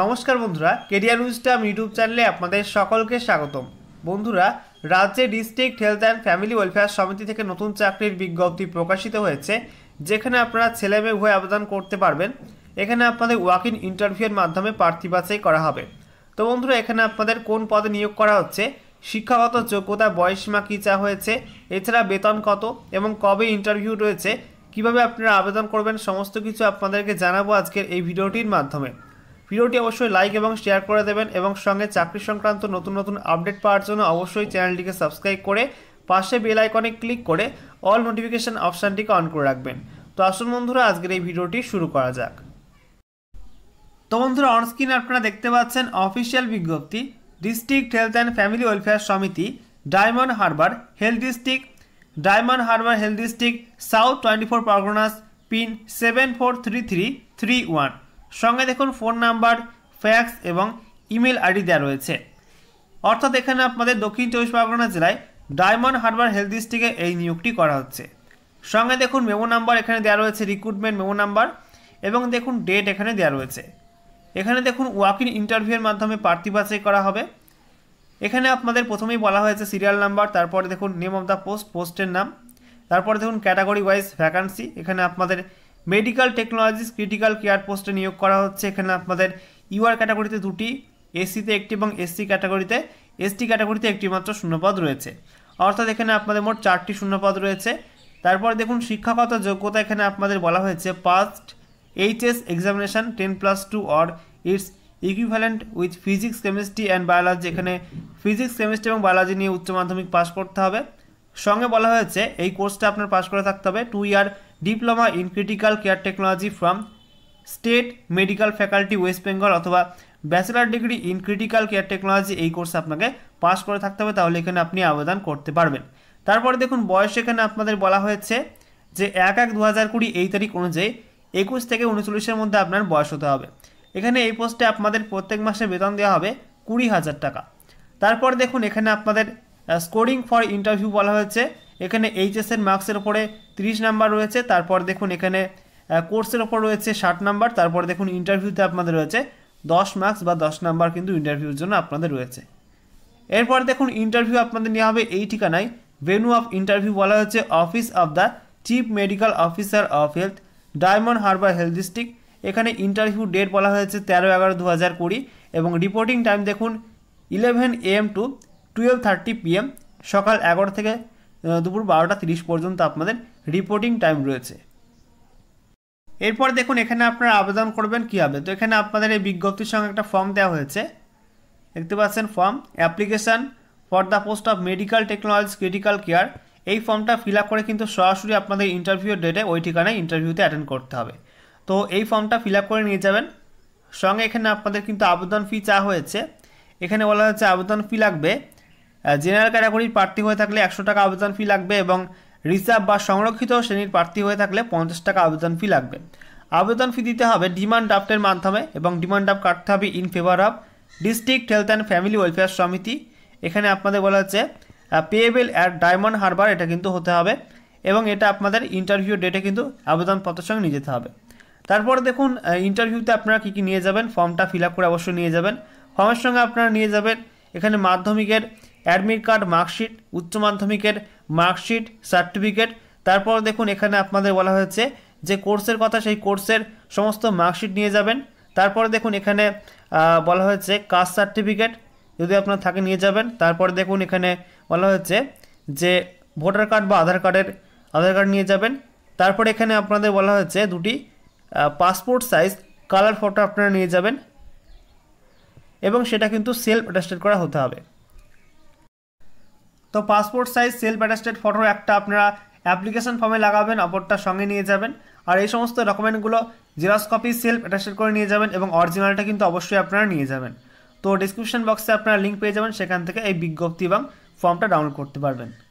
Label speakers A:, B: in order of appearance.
A: নমস্কার বন্ধুরা career উইস্টাম YouTube চ্যানেলে আপনাদের সকলকে স্বাগতম বন্ধুরা রাজ্যে district health and family welfare সমিতি থেকে নতুন চাকরির বিজ্ঞপ্তি প্রকাশিত হয়েছে যেখানে আপনারা ছেলে মেয়ে উভয় আবেদন করতে পারবেন এখানে আপনাদের ওয়াক ইন ইন্টারভিউয়ের মাধ্যমে প্রার্থী বাছাই করা হবে তো বন্ধুরা এখানে আপনাদের কোন পদে নিয়োগ করা হচ্ছে শিক্ষাগত যোগ্যতা বয়সীমা কী চা হয়েছে এছাড়া বেতন কত এবং কবে ইন্টারভিউ রয়েছে কিভাবে আপনারা আবেদন করবেন সমস্ত কিছু আপনাদেরকে জানাবো আজকের এই ভিডিওটির মাধ্যমে ভিডিওটি অবশ্যই লাইক এবং শেয়ার করে দেবেন এবং সঙ্গে চাকরি সংক্রান্ত নতুন নতুন আপডেট পাওয়ার জন্য অবশ্যই চ্যানেলটিকে সাবস্ক্রাইব করে পাশে বেল আইকনে ক্লিক করে অল নোটিফিকেশান অপশানটিকে অন করে রাখবেন তো আসুন বন্ধুরা আজকের এই ভিডিওটি শুরু করা যাক তো বন্ধুরা অনস্ক্রিনে আপনারা দেখতে পাচ্ছেন অফিসিয়াল বিজ্ঞপ্তি district health and family welfare সমিতি Diamond Harbour health district Diamond Harbour health district south twenty four Parganas pin seven four three three three one সঙ্গে দেখুন ফোন নাম্বার ফ্যাক্স এবং ইমেল আইডি দেওয়া রয়েছে অর্থাৎ এখানে আপনাদের দক্ষিণ চব্বিশ পরগনা জেলায় ডায়মন্ড হারবার হেলথ ডিস্ট্রিক্টে এই নিয়োগটি করা হচ্ছে সঙ্গে দেখুন মেমো নাম্বার এখানে দেওয়া রয়েছে রিক্রুটমেন্ট মেমো নাম্বার এবং দেখুন ডেট এখানে দেওয়া রয়েছে এখানে দেখুন ওয়াক ইন ইন্টারভিউয়ের মাধ্যমে প্রার্থী বাছাই করা হবে এখানে আপনাদের প্রথমেই বলা হয়েছে সিরিয়াল নাম্বার তারপরে দেখুন নেম অফ দ্য পোস্ট পোস্টের নাম তারপরে দেখুন ক্যাটাগরি ওয়াইজ ভ্যাকান্সি এখানে আপনাদের মেডিকেল টেকনোলজিস ক্রিটিক্যাল কেয়ার পোস্টে নিয়োগ করা হচ্ছে এখানে আপনাদের ইউআর ক্যাটাগরিতে দুটি এসসিতে একটি এবং এসসি ক্যাটাগরিতে এসটি ক্যাটাগরিতে একটি মাত্র শূন্যপদ রয়েছে অর্থাৎ এখানে আপনাদের মোট চারটি শূন্যপদ রয়েছে তারপর দেখুন শিক্ষাগত যোগ্যতা এখানে আপনাদের বলা হয়েছে passed HS examination ten plus two or it's equivalent with physics chemistry and biology এখানে ফিজিক্স কেমিস্ট্রি এবং বায়োলজি নিয়ে উচ্চ মাধ্যমিক পাস করতে হবে সঙ্গে বলা হয়েছে এই কোর্সটা আপনার পাস করে থাকতে হবে two year diploma in critical care technology from state medical faculty West Bengal অথবা bachelor degree in critical care technology এই কোর্স আপনাকে পাস করে থাকতে হবে তাহলে এখানে আপনি আবেদন করতে পারবেন তারপরে দেখুন বয়স এখানে আপনাদের বলা হয়েছে যে এক এক দু হাজার কুড়ি এই তারিখ অনুযায়ী একুশ থেকে উনচল্লিশের মধ্যে আপনার বয়স হতে হবে এখানে এই পোস্টে আপনাদের প্রত্যেক মাসে বেতন দেওয়া হবে কুড়ি হাজার টাকা তারপর দেখুন এখানে আপনাদের স্কোরিং ফর ইন্টারভিউ বলা হয়েছে এখানে এইচএসের মার্কসের ওপরে 30 নাম্বার রয়েছে তারপর দেখুন এখানে কোর্সের ওপর রয়েছে ষাট নাম্বার তারপর দেখুন ইন্টারভিউতে আপনাদের রয়েছে দশ মার্কস বা দশ নাম্বার কিন্তু ইন্টারভিউর জন্য আপনাদের রয়েছে এরপর দেখুন ইন্টারভিউ আপনাদের নেওয়া হবে এই ঠিকানায় ভেনু অফ ইন্টারভিউ বলা হচ্ছে office of the chief medical officer of health Diamond Harbour health district এখানে ইন্টারভিউ ডেট বলা হয়েছে তেরো এগারো দু হাজার কুড়ি এবং রিপোর্টিং টাইম দেখুন eleven AM to twelve thirty PM সকাল এগারো থেকে দুপুর বারোটা তিরিশ পর্যন্ত আপনাদের রিপোর্টিং টাইম রয়েছে এরপর দেখুন এখানে আপনারা আবেদন করবেন কীভাবে তো এখানে আপনাদের এই বিজ্ঞপ্তির সঙ্গে একটা ফর্ম দেওয়া হয়েছে দেখতে পাচ্ছেন form application for the post of medical technology critical care এই ফর্মটা ফিল করে কিন্তু সরাসরি আপনাদের ইন্টারভিউর ডেটে ওই ঠিকানায় ইন্টারভিউতে অ্যাটেন্ড করতে হবে তো এই ফর্মটা ফিল করে নিয়ে যাবেন সঙ্গে এখানে আপনাদের কিন্তু আবেদন ফি চা হয়েছে এখানে বলা হচ্ছে আবেদন ফি লাগবে জেনারেল ক্যাটাগরির প্রার্থী হয়ে থাকলে একশো টাকা আবেদন ফি লাগবে এবং রিজার্ভ বা সংরক্ষিত শ্রেণীর প্রার্থী হয়ে থাকলে পঞ্চাশ টাকা আবেদন ফি লাগবে আবেদন ফি দিতে হবে ডিমান্ড ড্রাফটের মাধ্যমে এবং ডিমান্ড ড্রাফট কাটতে হবে in favour of district health and family welfare সমিতি এখানে আপনাদের বলা হচ্ছে পেয়েবেল অ্যাট ডায়মন্ড হারবার এটা কিন্তু হতে হবে এবং এটা আপনাদের ইন্টারভিউ ডেটে কিন্তু আবেদনপত্রের সঙ্গে নিয়ে যেতে হবে তারপরে দেখুন ইন্টারভিউতে আপনারা কী কী নিয়ে যাবেন ফর্মটা ফিল আপ করে অবশ্যই নিয়ে যাবেন ফর্মের সঙ্গে আপনারা নিয়ে যাবেন এখানে মাধ্যমিকের অ্যাডমিট কার্ড মার্কশিট উচ্চ মাধ্যমিকের মার্কশিট সার্টিফিকেট তারপর দেখুন এখানে আপনাদের বলা হয়েছে যে কোর্সের কথা সেই কোর্সের সমস্ত মার্কশিট নিয়ে যাবেন তারপরে দেখুন এখানে বলা হয়েছে কাস্ট সার্টিফিকেট যদি আপনার থাকে নিয়ে যাবেন তারপরে দেখুন এখানে বলা হয়েছে যে ভোটার কার্ড বা আধার কার্ডের আধার কার্ড নিয়ে যাবেন তারপরে এখানে আপনাদের বলা হয়েছে দুটি পাসপোর্ট সাইজ কালার ফটো আপনারা নিয়ে যাবেন এবং সেটা কিন্তু সেলফ অ্যাটাস্টেড করা হতে হবে তো passport size self attested photo একটা আপনারা অ্যাপ্লিকেশন ফর্মে লাগাবেন অপরটা সঙ্গে নিয়ে যাবেন আর এই সমস্ত ডকুমেন্টগুলো জেরক্স কপি সেলফ অ্যাটাস্টেড করে নিয়ে যাবেন এবং অরিজিনালটা কিন্তু অবশ্যই আপনারা নিয়ে যাবেন তো ডিসক্রিপশন বক্সে আপনারা লিঙ্ক পেয়ে যাবেন সেখান থেকে এই বিজ্ঞপ্তি এবং ফর্মটা ডাউনলোড করতে পারবেন